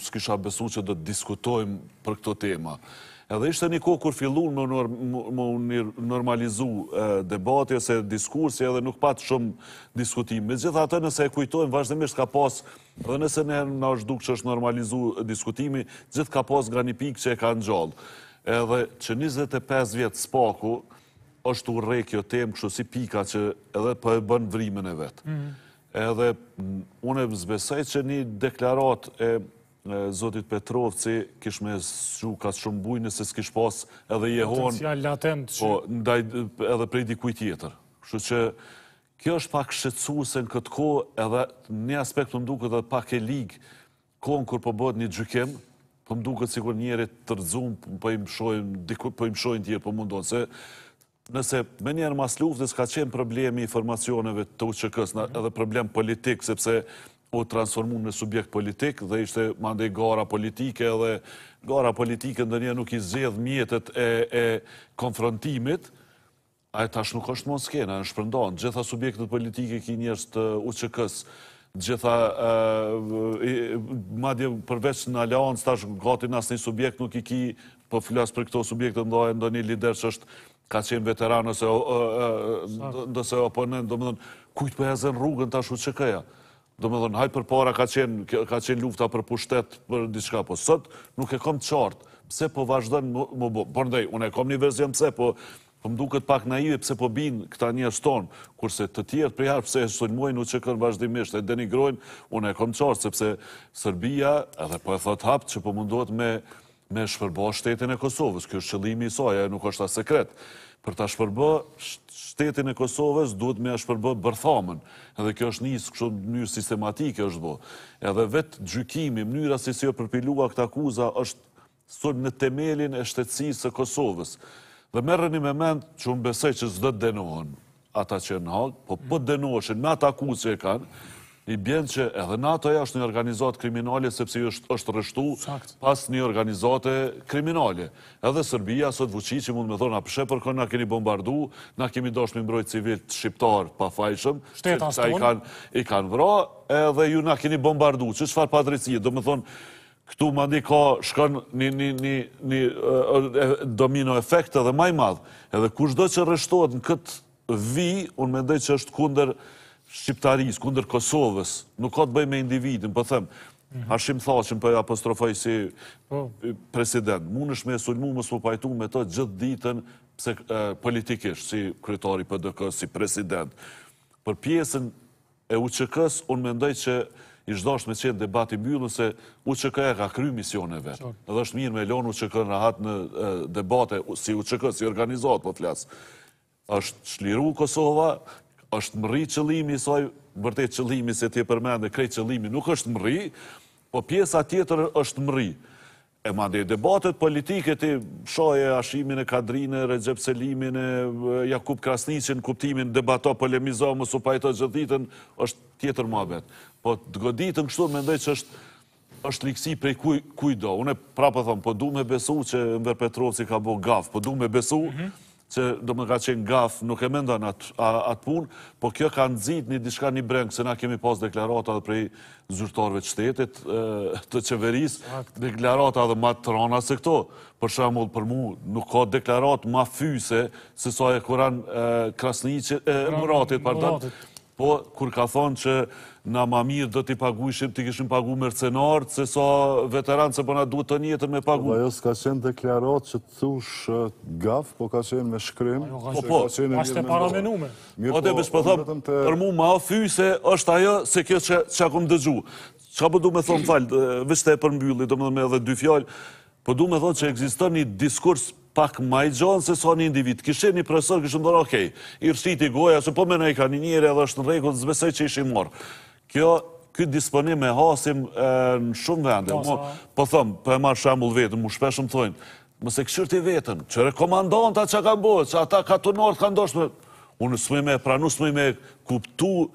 s'kisha besu që do të diskutojmë për këto tema. Edhe ishte një kohë kur fillun më normalizu debati ose diskursi edhe nuk patë shumë diskutim. Me gjitha atë nëse e kujtojmë, vazhdimisht ka pas, dhe nëse ne në është duk që është normalizu diskutimi, gjithë ka pas nga një pikë që e ka në gjallë. Edhe që 25 vjetë spaku, është u rej kjo temë kështu si pika që edhe për po e bën vrimën e vetë. Mm. Edhe unë e vëzbesaj që një deklarat e Zotit Petrovci, kishme shu ka shumë bujnë, nëse s'kish pas edhe jehon, po, edhe prej dikuj tjetër. Shë që kjo është pak shetsu se në këtë ko, edhe një aspekt për mduke dhe pak e ligë, konë kur për po bërë një gjykem, për po mduke të sigur njëri të rëzum, për im shojnë tjerë për mundon, se nëse me njerë mas luftës ka qenë problemi informacioneve të uqëkës, mhm. edhe problem politikë, sepse u transformun në subjekt politik dhe ishte mande i gara politike dhe gara politike ndë një nuk i zedh mjetet e konfrontimit, a e tash nuk është mon skena, në shpërndonë, gjitha subjektet politike ki njërës të UQK-s, gjitha, madje përveç në aleonës, tash gati në asë një subjekt nuk i ki përflas po për këto subjektet ndohet ndë një lider që është ka qenë veteran ose oponent, do më dhënë, kujtë për po jazen rrugën tash UQK-ja, do me dhënë, hajtë për para ka qenë, ka qenë lufta për pushtet për diçka, po sot nuk e kom qartë, pse po vazhdojnë më bo, për po ndaj, unë e kom një vezion pëse, po, po më duket pak naive pse po binë këta njës tonë, kurse të tjertë për jarë pse e sëllmojnë u që kënë vazhdimisht e denigrojnë, unë e kom qartë, sepse Serbia edhe po e thot hapë që po mundohet me, me shtetin e Kosovës, kjo është qëllimi i soja, nuk është për të shpërbë shtetin e Kosovës, duhet me shpërbë bërthamën. Edhe kjo është njësë kështë mënyrë sistematike është bo. Edhe vetë gjykimi, mënyra si si jo përpilua këtë akuza, është sur në temelin e shtetsisë e Kosovës. Dhe merë një moment që unë besej që zdo të denohen ata që në halë, po për po denoheshin me ata akuzë që e kanë, i bjenë që edhe NATO-ja është një organizatë kriminale, sepse është rështu pas një organizatë kriminale. Edhe Serbia, sot vëqi që mund me thonë, a përshepër kërë nga keni bombardu, nga kemi doshë me mbrojtë civil të shqiptarë pa fajshëm, që i kanë vra, edhe ju nga keni bombardu, që që farë patrici, do me thonë, këtu ma një ka shkën një domino efekt edhe maj madhë. Edhe kush do që rështuat në këtë vi, unë me ndoj që është kunder Shqiptaris, kunder Kosovës, nuk ka të bëj me individin, për po thëmë, Hashim Thashim për po apostrofaj si po. president, mund është me sulmu më së pajtu me të gjithë ditën politikisht, si kryetari për dëkës, si president. Për pjesën e UQK-s, unë mendoj që i shdash me qenë debati mjullu se UQK e ka kry misione vetë. edhe dhe është mirë me lonë UQK në rahat në debate, si UQK, si organizatë, po të lasë është shliru Kosova, është mëri qëlimi, soj vërtet qëlimi se e përmende, krejt qëlimi nuk është mëri, po pjesa tjetër është mëri. E ma dhe debatet politike të shoje ashimin e kadrine, Recep Selimin e Jakub Krasnicin, kuptimin debato, polemizo, më supajto gjëditën, është tjetër më abet. Po të goditën kështu, mendoj që është, është likësi prej kuj, kujdo. Une prapë thëmë, po du me besu që Mver Petrovci ka bo gaf, po du me besu... Mhm se do më ka qenë gaf, nuk e menda në atë punë, po kjo ka nëzit një dishka një brengë, se na kemi pas deklarata dhe prej zyrtarve qëtetit të qeveris, deklarata dhe ma të rana se këto. Për shamull për mu, nuk ka deklarat ma fyse, se sa e kuran Krasnijqit, Muratit, pardon, Po, kur ka thonë që na ma mirë dhe t'i pagu ishim, t'i kishim pagu mercenarë, se sa veteranë se përna po duhet të njëtën me pagu. Po, jo s'ka qenë deklarat që të thush gafë, po ka qenë me shkrim. Po po, po, po, ashtë e paramenume. Po, te bëshpëthëm, për mu ma fy se është ajo se kjo që akum dëgju. Qa për du me thonë falë, vështë e përmbyllit, do me dhe dy fjallë, po du me thonë që egzistër një diskurs pak maj gjonë se sa një individ. Kishe një profesor, kishe më dorë, okej, i rështit goja, se po menaj ka një njëre edhe është në regullë, zbesej që ishi morë. Kjo, këtë disponim e hasim në shumë vende. po thëmë, po e marë shambull vetëm, mu shpeshëm thëjnë, mëse këshirti vetën, që rekomandon ta që ka bojë, që ata ka të nërët ka ndoshme, unë së me pranu, së me kuptu